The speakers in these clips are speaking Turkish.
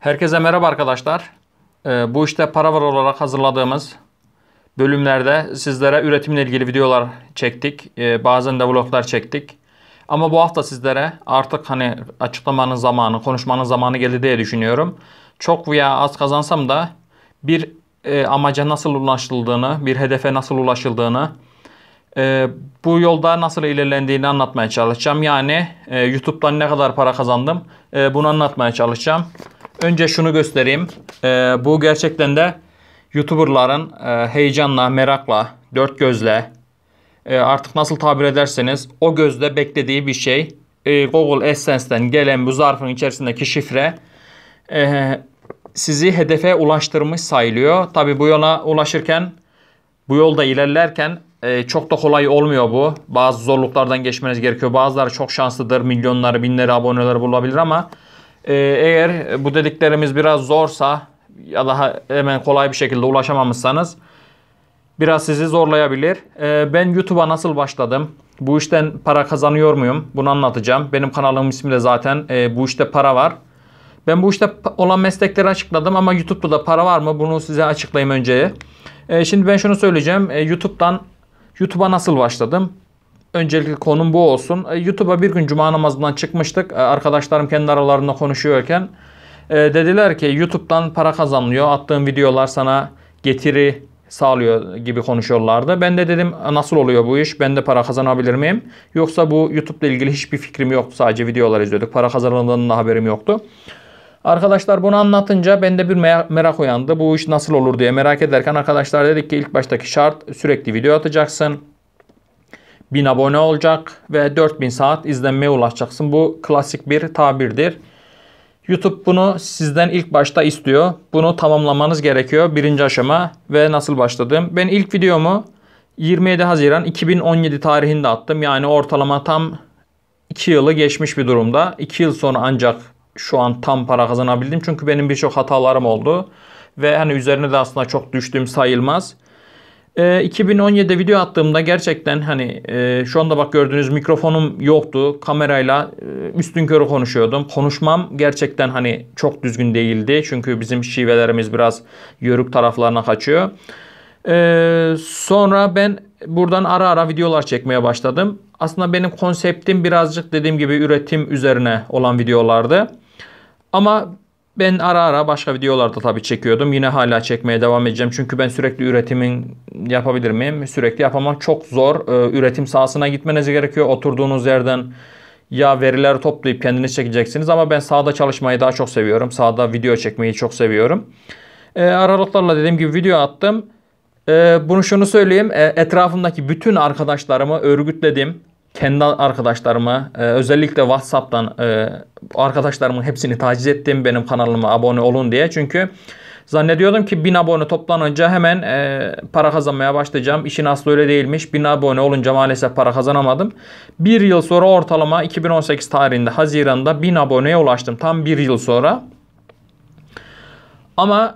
Herkese merhaba arkadaşlar. Ee, bu işte para var olarak hazırladığımız bölümlerde sizlere üretimle ilgili videolar çektik. Ee, bazen de vloglar çektik. Ama bu hafta sizlere artık hani açıklamanın zamanı, konuşmanın zamanı geldi diye düşünüyorum. Çok veya az kazansam da bir e, amaca nasıl ulaşıldığını, bir hedefe nasıl ulaşıldığını, e, bu yolda nasıl ilerlendiğini anlatmaya çalışacağım. Yani e, YouTube'dan ne kadar para kazandım bunu anlatmaya çalışacağım. Önce şunu göstereyim. Ee, bu gerçekten de YouTuber'ların e, heyecanla, merakla, dört gözle e, artık nasıl tabir ederseniz o gözle beklediği bir şey. E, Google AdSense'den gelen bu zarfın içerisindeki şifre e, sizi hedefe ulaştırmış sayılıyor. Tabi bu yola ulaşırken, bu yolda ilerlerken e, çok da kolay olmuyor bu. Bazı zorluklardan geçmeniz gerekiyor. Bazıları çok şanslıdır. Milyonları, binleri aboneler bulabilir ama ee, eğer bu dediklerimiz biraz zorsa ya da hemen kolay bir şekilde ulaşamamışsanız biraz sizi zorlayabilir. Ee, ben YouTube'a nasıl başladım? Bu işten para kazanıyor muyum? Bunu anlatacağım. Benim kanalımın ismi de zaten e, bu işte para var. Ben bu işte olan meslekleri açıkladım ama YouTube'da da para var mı? Bunu size açıklayayım önce. E, ee, şimdi ben şunu söyleyeceğim. E, YouTube'dan YouTube'a nasıl başladım? Öncelikle konum bu olsun. E, YouTube'a bir gün cuma namazından çıkmıştık. E, arkadaşlarım kendi aralarında konuşuyorken. E, dediler ki YouTube'dan para kazanılıyor. Attığın videolar sana getiri sağlıyor gibi konuşuyorlardı. Ben de dedim nasıl oluyor bu iş? Ben de para kazanabilir miyim? Yoksa bu YouTube'la ilgili hiçbir fikrim yoktu. Sadece videolar izliyorduk. Para kazanıldığının haberim yoktu. Arkadaşlar bunu anlatınca bende bir merak uyandı. Bu iş nasıl olur diye merak ederken arkadaşlar dedik ki ilk baştaki şart sürekli video atacaksın. 1000 abone olacak ve 4000 saat izlenmeye ulaşacaksın. Bu klasik bir tabirdir. YouTube bunu sizden ilk başta istiyor. Bunu tamamlamanız gerekiyor. Birinci aşama ve nasıl başladım. Ben ilk videomu 27 Haziran 2017 tarihinde attım. Yani ortalama tam 2 yılı geçmiş bir durumda. 2 yıl sonra ancak şu an tam para kazanabildim. Çünkü benim birçok hatalarım oldu. Ve hani üzerine de aslında çok düştüğüm sayılmaz e, ee, 2017'de video attığımda gerçekten hani e, şu anda bak gördüğünüz mikrofonum yoktu. Kamerayla e, üstün körü konuşuyordum. Konuşmam gerçekten hani çok düzgün değildi. Çünkü bizim şivelerimiz biraz yörük taraflarına kaçıyor. E, sonra ben buradan ara ara videolar çekmeye başladım. Aslında benim konseptim birazcık dediğim gibi üretim üzerine olan videolardı. Ama ben ara ara başka videolarda tabii çekiyordum. Yine hala çekmeye devam edeceğim. Çünkü ben sürekli üretimin yapabilir miyim? Sürekli yapamam. Çok zor. Ee, üretim sahasına gitmeniz gerekiyor. Oturduğunuz yerden ya veriler toplayıp kendiniz çekeceksiniz. Ama ben sahada çalışmayı daha çok seviyorum. Sahada video çekmeyi çok seviyorum. Ee, Aralıklarla dediğim gibi video attım. Ee, bunu şunu söyleyeyim. Etrafımdaki bütün arkadaşlarımı örgütledim kendi arkadaşlarıma e, özellikle WhatsApp'tan e, arkadaşlarımın hepsini taciz ettim benim kanalıma abone olun diye. Çünkü zannediyordum ki 1000 abone toplanınca hemen e, para kazanmaya başlayacağım. İşin aslı öyle değilmiş. 1000 abone olunca maalesef para kazanamadım. Bir yıl sonra ortalama 2018 tarihinde Haziran'da 1000 aboneye ulaştım. Tam bir yıl sonra. Ama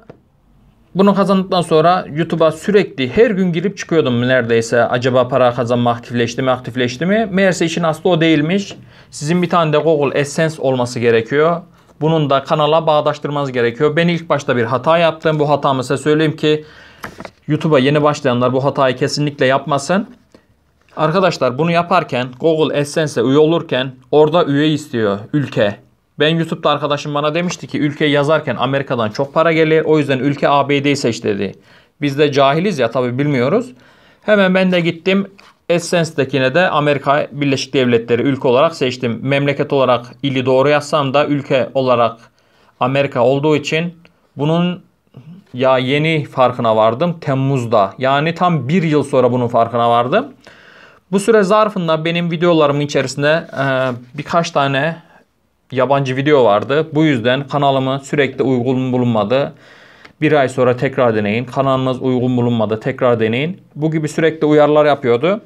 bunu kazandıktan sonra YouTube'a sürekli her gün girip çıkıyordum neredeyse. Acaba para kazanma aktifleşti mi aktifleşti mi? Meğerse işin aslı o değilmiş. Sizin bir tane de Google AdSense olması gerekiyor. Bunun da kanala bağdaştırmanız gerekiyor. Ben ilk başta bir hata yaptım. Bu hatamı size söyleyeyim ki YouTube'a yeni başlayanlar bu hatayı kesinlikle yapmasın. Arkadaşlar bunu yaparken Google AdSense'e üye olurken orada üye istiyor ülke. Ben YouTube'da arkadaşım bana demişti ki ülke yazarken Amerika'dan çok para gelir. O yüzden ülke ABD'yi seç dedi. Biz de cahiliz ya tabii bilmiyoruz. Hemen ben de gittim AdSense'dekine de Amerika Birleşik Devletleri ülke olarak seçtim. Memleket olarak ili doğru yazsam da ülke olarak Amerika olduğu için bunun ya yeni farkına vardım Temmuz'da. Yani tam bir yıl sonra bunun farkına vardım. Bu süre zarfında benim videolarımın içerisinde birkaç tane yabancı video vardı. Bu yüzden kanalımı sürekli uygun bulunmadı. Bir ay sonra tekrar deneyin. Kanalınız uygun bulunmadı. Tekrar deneyin. Bu gibi sürekli uyarılar yapıyordu.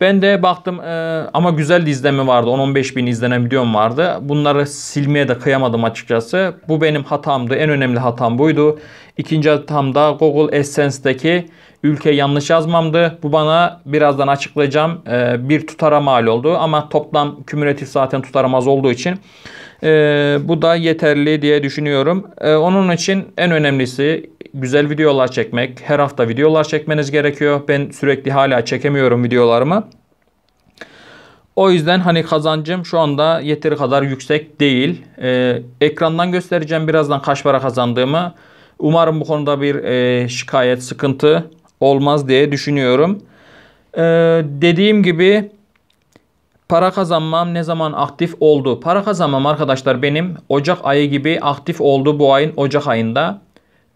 Ben de baktım e, ama güzel de izleme vardı. 10-15 bin izlenen videom vardı. Bunları silmeye de kıyamadım açıkçası. Bu benim hatamdı. En önemli hatam buydu. İkinci hatam da Google AdSense'deki ülke yanlış yazmamdı. Bu bana birazdan açıklayacağım e, bir tutara mal oldu. Ama toplam kümülatif zaten tutaramaz olduğu için e, bu da yeterli diye düşünüyorum. onun için en önemlisi güzel videolar çekmek, her hafta videolar çekmeniz gerekiyor. Ben sürekli hala çekemiyorum videolarımı. O yüzden hani kazancım şu anda yeteri kadar yüksek değil. Ee, ekrandan göstereceğim birazdan kaç para kazandığımı. Umarım bu konuda bir e, şikayet, sıkıntı olmaz diye düşünüyorum. Ee, dediğim gibi para kazanmam ne zaman aktif oldu? Para kazanmam arkadaşlar benim Ocak ayı gibi aktif oldu bu ayın Ocak ayında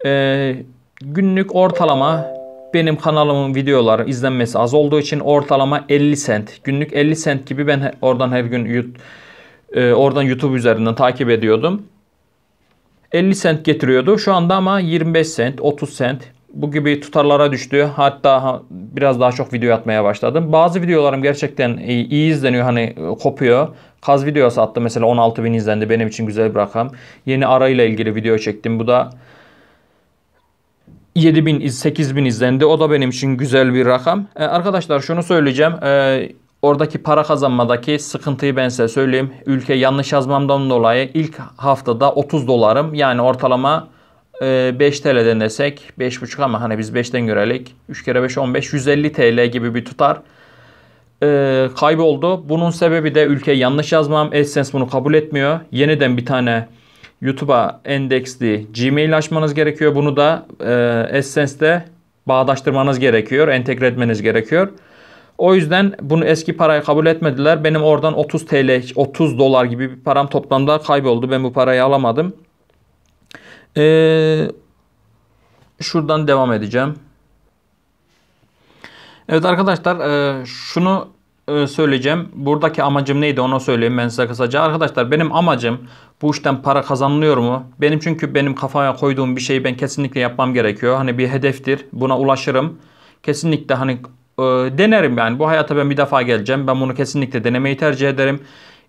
e, günlük ortalama benim kanalımın videoları izlenmesi az olduğu için ortalama 50 sent. Günlük 50 sent gibi ben oradan her gün e, oradan YouTube üzerinden takip ediyordum. 50 sent getiriyordu. Şu anda ama 25 sent, 30 sent bu gibi tutarlara düştü. Hatta biraz daha çok video atmaya başladım. Bazı videolarım gerçekten iyi izleniyor hani e, kopuyor. Kaz videosu attı mesela 16 bin izlendi benim için güzel bir rakam. Yeni arayla ilgili video çektim. Bu da 7000 8000 izlendi. O da benim için güzel bir rakam. E, arkadaşlar şunu söyleyeceğim. E, oradaki para kazanmadaki sıkıntıyı ben size söyleyeyim. Ülke yanlış yazmamdan dolayı ilk haftada 30 dolarım. Yani ortalama 5 e, TL'den desek 5.5 ama hani biz 5'ten görelik 3 kere 5 15 150 TL gibi bir tutar e, kayboldu. Bunun sebebi de ülke yanlış yazmam. AdSense bunu kabul etmiyor. Yeniden bir tane YouTube'a endeksli Gmail açmanız gerekiyor. Bunu da e, Essence'de bağdaştırmanız gerekiyor. Entegre etmeniz gerekiyor. O yüzden bunu eski parayı kabul etmediler. Benim oradan 30 TL, 30 dolar gibi bir param toplamda kayboldu. Ben bu parayı alamadım. Ee, şuradan devam edeceğim. Evet arkadaşlar e, şunu e, söyleyeceğim. Buradaki amacım neydi onu söyleyeyim ben size kısaca. Arkadaşlar benim amacım bu işten para kazanılıyor mu? Benim çünkü benim kafaya koyduğum bir şeyi ben kesinlikle yapmam gerekiyor. Hani bir hedeftir. Buna ulaşırım. Kesinlikle hani e, denerim yani. Bu hayata ben bir defa geleceğim. Ben bunu kesinlikle denemeyi tercih ederim.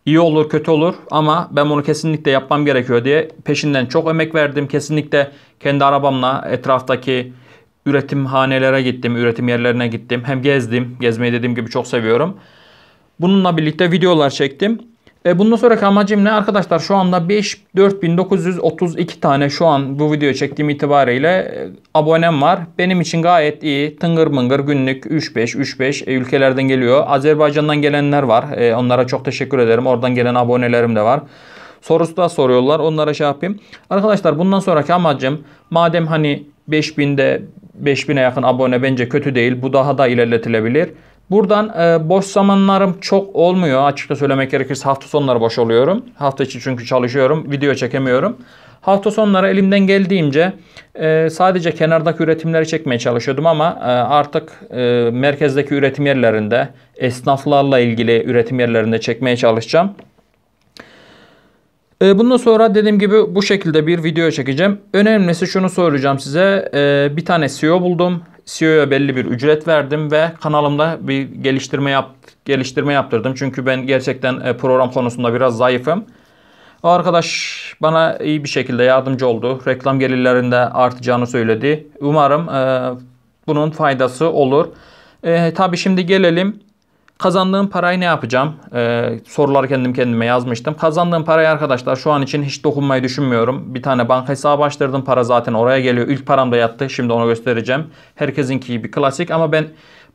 İyi olur kötü olur ama ben bunu kesinlikle yapmam gerekiyor diye peşinden çok emek verdim. Kesinlikle kendi arabamla etraftaki Üretim hanelere gittim, üretim yerlerine gittim. Hem gezdim, gezmeyi dediğim gibi çok seviyorum. Bununla birlikte videolar çektim. E bundan sonraki amacım ne arkadaşlar? Şu anda 5.4932 tane şu an bu video çektiğim itibariyle e, abonem var. Benim için gayet iyi. Tıngır mıngır günlük 3-5 3-5 e, ülkelerden geliyor. Azerbaycan'dan gelenler var. E onlara çok teşekkür ederim. Oradan gelen abonelerim de var. Sorusu da soruyorlar. Onlara şey yapayım. Arkadaşlar bundan sonraki amacım madem hani 5000'de 5000'e yakın abone bence kötü değil. Bu daha da ilerletilebilir. Buradan e, boş zamanlarım çok olmuyor. Açıkça söylemek gerekirse hafta sonları boş oluyorum. Hafta içi çünkü çalışıyorum. Video çekemiyorum. Hafta sonları elimden geldiğimce e, sadece kenardaki üretimleri çekmeye çalışıyordum ama e, artık e, merkezdeki üretim yerlerinde esnaflarla ilgili üretim yerlerinde çekmeye çalışacağım. Ee, bundan sonra dediğim gibi bu şekilde bir video çekeceğim. Önemlisi şunu soracağım size. Ee, bir tane CEO buldum. SEO'ya belli bir ücret verdim ve kanalımda bir geliştirme yap geliştirme yaptırdım. Çünkü ben gerçekten e, program konusunda biraz zayıfım. O arkadaş bana iyi bir şekilde yardımcı oldu. Reklam gelirlerinde artacağını söyledi. Umarım e, bunun faydası olur. E, tabii şimdi gelelim Kazandığım parayı ne yapacağım? Ee, sorular kendim kendime yazmıştım. Kazandığım parayı arkadaşlar şu an için hiç dokunmayı düşünmüyorum. Bir tane banka hesabı açtırdım. Para zaten oraya geliyor. İlk param da yattı. Şimdi onu göstereceğim. Herkesinki gibi klasik ama ben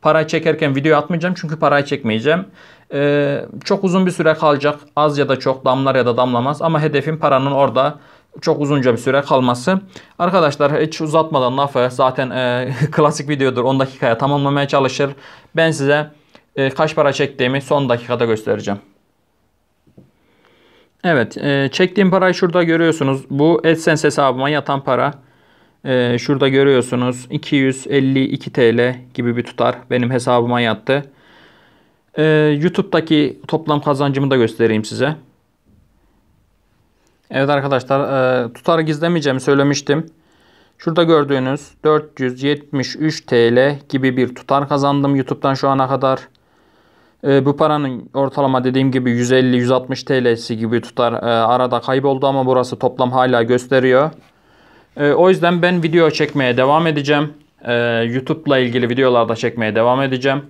parayı çekerken video atmayacağım. Çünkü parayı çekmeyeceğim. Ee, çok uzun bir süre kalacak. Az ya da çok damlar ya da damlamaz. Ama hedefim paranın orada çok uzunca bir süre kalması. Arkadaşlar hiç uzatmadan lafı zaten e, klasik videodur. 10 dakikaya tamamlamaya çalışır. Ben size e, kaç para çektiğimi son dakikada göstereceğim. Evet e, çektiğim parayı şurada görüyorsunuz. Bu AdSense hesabıma yatan para. E, şurada görüyorsunuz 252 TL gibi bir tutar benim hesabıma yattı. E, YouTube'daki toplam kazancımı da göstereyim size. Evet arkadaşlar e, tutarı gizlemeyeceğimi söylemiştim. Şurada gördüğünüz 473 TL gibi bir tutar kazandım YouTube'dan şu ana kadar. E, bu paranın ortalama dediğim gibi 150-160 TL'si gibi tutar. E, arada kayboldu ama burası toplam hala gösteriyor. E, o yüzden ben video çekmeye devam edeceğim. E, YouTube'la ilgili videolarda çekmeye devam edeceğim.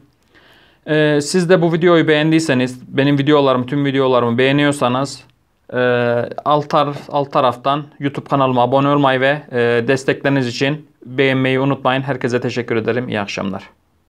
E, siz de bu videoyu beğendiyseniz, benim videolarımı, tüm videolarımı beğeniyorsanız e, alt, tar alt taraftan YouTube kanalıma abone olmayı ve e, destekleriniz için beğenmeyi unutmayın. Herkese teşekkür ederim. İyi akşamlar.